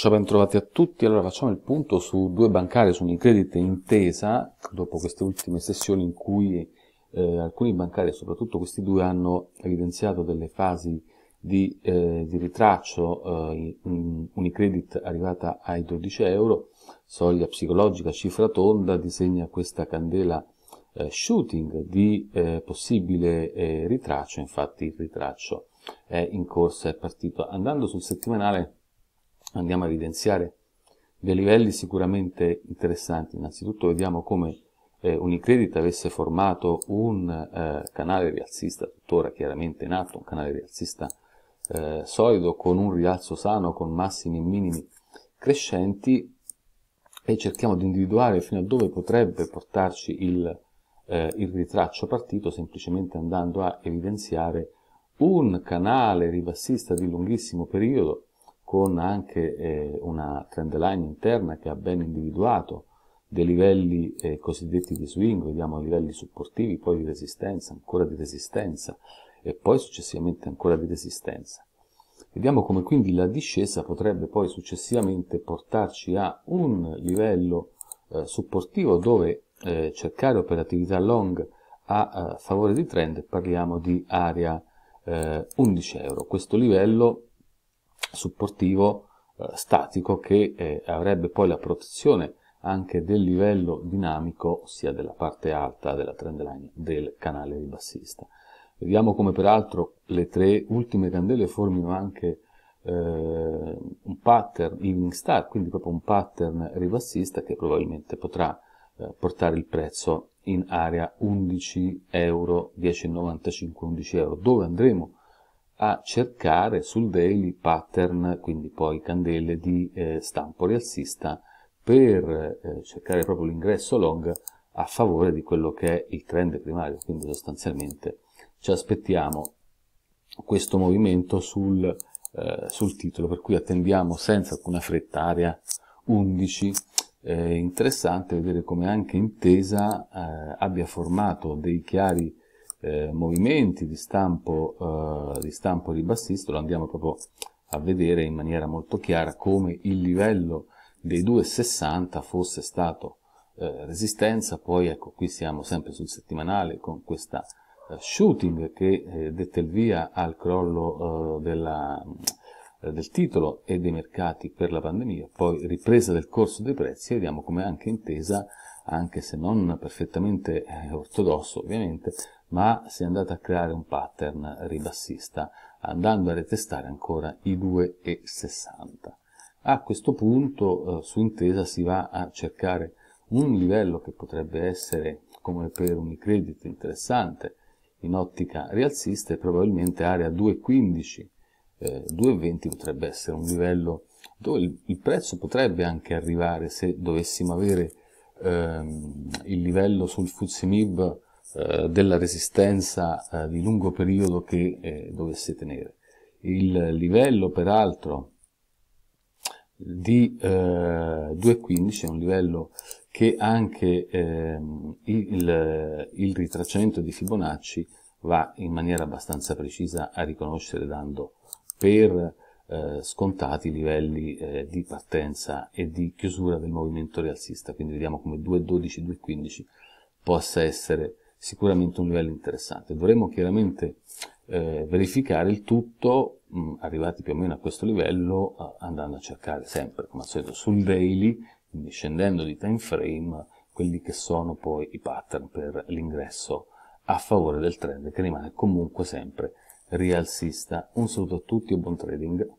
Ciao ben trovati a tutti, allora facciamo il punto su due bancari, su Unicredit e Intesa, dopo queste ultime sessioni in cui eh, alcuni bancari, soprattutto questi due, hanno evidenziato delle fasi di, eh, di ritraccio, eh, Unicredit arrivata ai 12 euro, soglia psicologica, cifra tonda, disegna questa candela eh, shooting di eh, possibile eh, ritraccio, infatti il ritraccio è in corsa, è partito. Andando sul settimanale andiamo a evidenziare dei livelli sicuramente interessanti. Innanzitutto vediamo come eh, Unicredit avesse formato un eh, canale rialzista, tuttora chiaramente in atto, un canale rialzista eh, solido con un rialzo sano, con massimi e minimi crescenti e cerchiamo di individuare fino a dove potrebbe portarci il, eh, il ritraccio partito semplicemente andando a evidenziare un canale ribassista di lunghissimo periodo con anche eh, una trend line interna che ha ben individuato dei livelli eh, cosiddetti di swing, vediamo livelli supportivi, poi di resistenza, ancora di resistenza e poi successivamente ancora di resistenza. Vediamo come quindi la discesa potrebbe poi successivamente portarci a un livello eh, supportivo dove eh, cercare operatività long a, a eh, favore di trend, parliamo di area 11 eh, euro. Questo livello supportivo eh, statico che eh, avrebbe poi la protezione anche del livello dinamico, ossia della parte alta della trend line del canale ribassista. Vediamo come peraltro le tre ultime candele formino anche eh, un pattern evening star, quindi proprio un pattern ribassista che probabilmente potrà eh, portare il prezzo in area 11 euro, 10,95 11 euro, dove andremo a cercare sul daily pattern, quindi poi candele di eh, stampo rialzista per eh, cercare proprio l'ingresso long a favore di quello che è il trend primario, quindi sostanzialmente ci aspettiamo questo movimento sul, eh, sul titolo, per cui attendiamo senza alcuna fretta area 11. È interessante vedere come anche Intesa eh, abbia formato dei chiari eh, movimenti di stampo, eh, di stampo ribassista, lo andiamo proprio a vedere in maniera molto chiara come il livello dei 2,60 fosse stato eh, resistenza, poi ecco qui siamo sempre sul settimanale con questa eh, shooting che eh, dette il via al crollo eh, della, del titolo e dei mercati per la pandemia, poi ripresa del corso dei prezzi, vediamo come anche intesa, anche se non perfettamente ortodosso ovviamente, ma si è andato a creare un pattern ribassista andando a retestare ancora i 2,60. A questo punto eh, su intesa si va a cercare un livello che potrebbe essere come per Unicredit interessante in ottica rialzista e probabilmente area 2,15, eh, 2,20 potrebbe essere un livello dove il, prezzo potrebbe anche arrivare se dovessimo avere ehm, il livello sul Fuzimib eh, della resistenza eh, di lungo periodo che eh, dovesse tenere. Il livello peraltro di 2.15 eh, è un livello che anche ehm, il, il ritracciamento di Fibonacci va in maniera abbastanza precisa a riconoscere dando per eh, scontati i livelli eh, di partenza e di chiusura del movimento rialzista, quindi vediamo come 2.12, 2.15 possa essere sicuramente un livello interessante. Dovremmo chiaramente eh, verificare il tutto, mh, arrivati più o meno a questo livello, a, andando a cercare sempre, come al solito, sul daily, quindi scendendo di time frame, quelli che sono poi i pattern per l'ingresso a favore del trend, che rimane comunque sempre rialzista. Un saluto a tutti e buon trading!